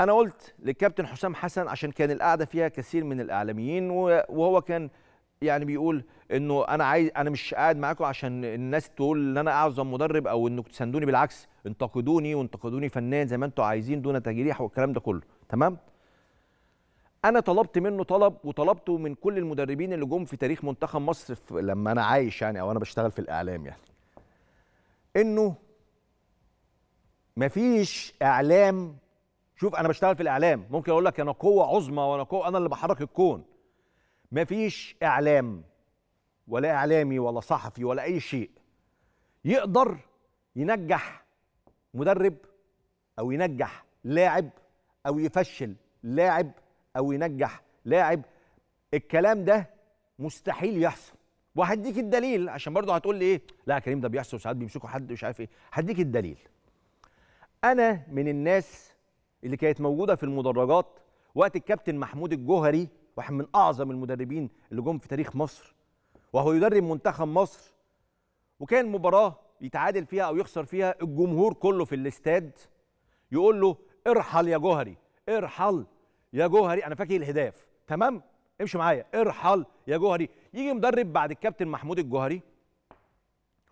انا قلت للكابتن حسام حسن عشان كان القعده فيها كثير من الاعلاميين وهو كان يعني بيقول انه انا عايز انا مش قاعد معاكم عشان الناس تقول ان انا اعظم مدرب او انكم تساندوني بالعكس انتقدوني وانتقدوني فنان زي ما انتم عايزين دون تجريح والكلام ده كله تمام انا طلبت منه طلب وطلبته من كل المدربين اللي جم في تاريخ منتخب مصر في لما انا عايش يعني او انا بشتغل في الاعلام يعني انه مفيش اعلام شوف انا بشتغل في الاعلام ممكن اقول لك انا قوه عظمى وانا قوه انا اللي بحرك الكون مفيش اعلام ولا اعلامي ولا صحفي ولا اي شيء يقدر ينجح مدرب او ينجح لاعب او يفشل لاعب او ينجح لاعب الكلام ده مستحيل يحصل وهديك الدليل عشان برضه هتقول لي ايه لا يا كريم ده بيحصل ساعات بيمسكوا حد مش عارف ايه هديك الدليل انا من الناس اللي كانت موجوده في المدرجات وقت الكابتن محمود الجوهري واحد من اعظم المدربين اللي جم في تاريخ مصر وهو يدرب منتخب مصر وكان مباراه يتعادل فيها او يخسر فيها الجمهور كله في الاستاد يقول له ارحل يا جوهري ارحل يا جوهري انا فاكر الهداف تمام امشي معايا ارحل يا جوهري يجي مدرب بعد الكابتن محمود الجوهري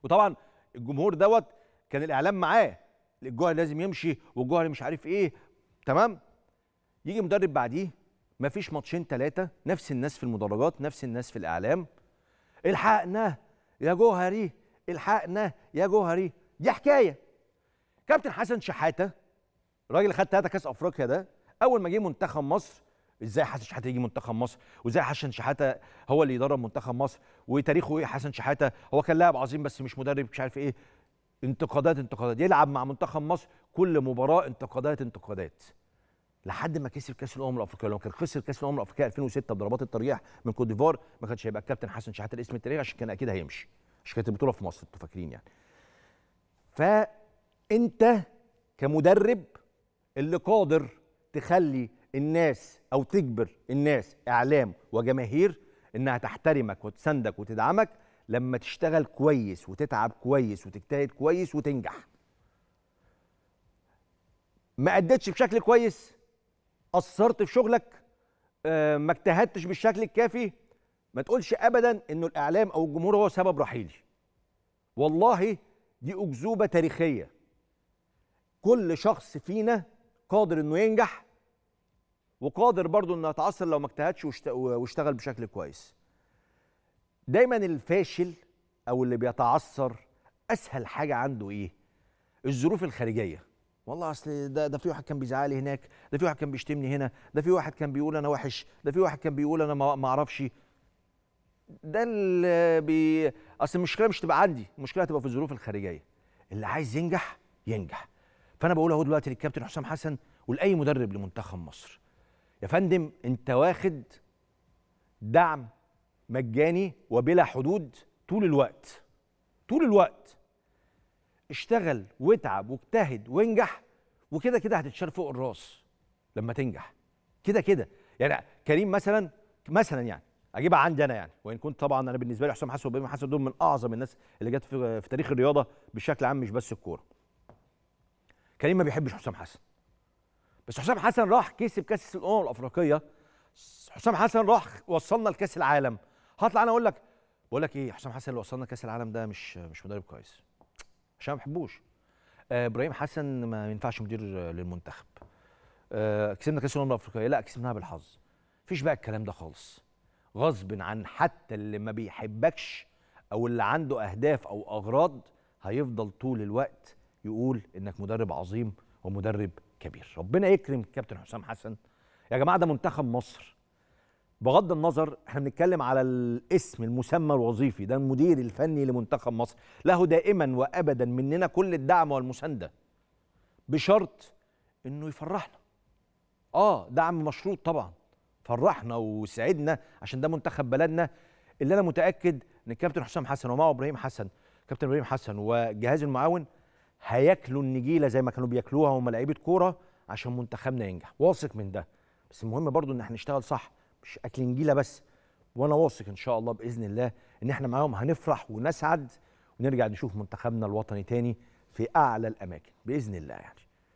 وطبعا الجمهور دوت كان الاعلام معاه الجوهري لازم يمشي والجوهري مش عارف ايه تمام يجي مدرب بعديه مفيش ماتشين ثلاثه نفس الناس في المدرجات نفس الناس في الاعلام الحقنا يا جوهري الحقنا يا جوهري دي حكايه كابتن حسن شحاته الراجل خد ثلاثه كاس افريقيا ده اول ما جه منتخب مصر ازاي حسن شحاته يجي منتخب مصر وازاي حسن شحاته هو اللي يدرب منتخب مصر وتاريخه ايه حسن شحاته هو كان لاعب عظيم بس مش مدرب مش عارف ايه انتقادات انتقادات يلعب مع منتخب مصر كل مباراه انتقادات انتقادات لحد ما كسب كاس الامم الافريقيه لو كان خسر كاس الامم الافريقيه 2006 بضربات الترجيح من كوت ديفوار ما كانش هيبقى الكابتن حسن شحاته الاسم التاريخي عشان كان اكيد هيمشي عشان كانت البطوله في مصر انتوا فاكرين يعني فانت كمدرب اللي قادر تخلي الناس او تجبر الناس اعلام وجماهير انها تحترمك وتساندك وتدعمك لما تشتغل كويس وتتعب كويس وتجتهد كويس وتنجح ما أدتش بشكل كويس قصرت في شغلك آه، ما اجتهدتش بالشكل الكافي ما تقولش ابدا انه الاعلام او الجمهور هو سبب رحيلي والله دي اكذوبه تاريخيه كل شخص فينا قادر انه ينجح وقادر برضه انه يتعصر لو ما اجتهدش واشتغل بشكل كويس دايما الفاشل او اللي بيتعثر اسهل حاجه عنده ايه الظروف الخارجيه والله اصل ده ده في واحد كان بيزعلي هناك ده في واحد كان بيشتمني هنا ده في واحد كان بيقول انا وحش ده في واحد كان بيقول انا ما اعرفش ده اللي بي اصل المشكله مش تبقى عندي المشكله هتبقى في الظروف الخارجيه اللي عايز ينجح ينجح فانا بقول اهو دلوقتي للكابتن حسام حسن ولاي مدرب لمنتخب مصر يا فندم انت واخد دعم مجاني وبلا حدود طول الوقت طول الوقت اشتغل واتعب واجتهد وانجح وكده كده هتتشال فوق الراس لما تنجح كده كده يعني كريم مثلا مثلا يعني اجيبها عندي انا يعني وان كنت طبعا انا بالنسبه لي حسام حسن وابراهيم حسن دول من اعظم الناس اللي جت في, في تاريخ الرياضه بشكل عام مش بس الكوره كريم ما بيحبش حسام حسن بس حسام حسن راح كسب كاس الامم الافريقيه حسام حسن راح وصلنا لكاس العالم هطلع انا اقول لك بقول لك ايه حسام حسن اللي وصلنا كاس العالم ده مش مش مدرب كويس عشان ما بحبوش آه، ابراهيم حسن ما ينفعش مدير للمنتخب آه، كسبنا كاس الامم الافريقيه لا كسبناها بالحظ مفيش بقى الكلام ده خالص غصب عن حتى اللي ما بيحبكش او اللي عنده اهداف او اغراض هيفضل طول الوقت يقول انك مدرب عظيم ومدرب كبير ربنا يكرم كابتن حسام حسن يا جماعه ده منتخب مصر بغض النظر احنا بنتكلم على الاسم المسمى الوظيفي ده المدير الفني لمنتخب مصر له دائما وابدا مننا كل الدعم والمسانده بشرط انه يفرحنا اه دعم مشروط طبعا فرحنا وسعدنا عشان ده منتخب بلدنا اللي انا متاكد ان الكابتن حسام حسن ومعه ابراهيم حسن كابتن ابراهيم حسن وجهاز المعاون هياكلوا النجيله زي ما كانوا بياكلوها هم لعيبه كوره عشان منتخبنا ينجح واثق من ده بس المهم برضو ان احنا نشتغل صح مش اكل نجيله بس وانا واثق ان شاء الله باذن الله ان احنا معاهم هنفرح ونسعد ونرجع نشوف منتخبنا الوطني تاني في اعلى الاماكن باذن الله يعني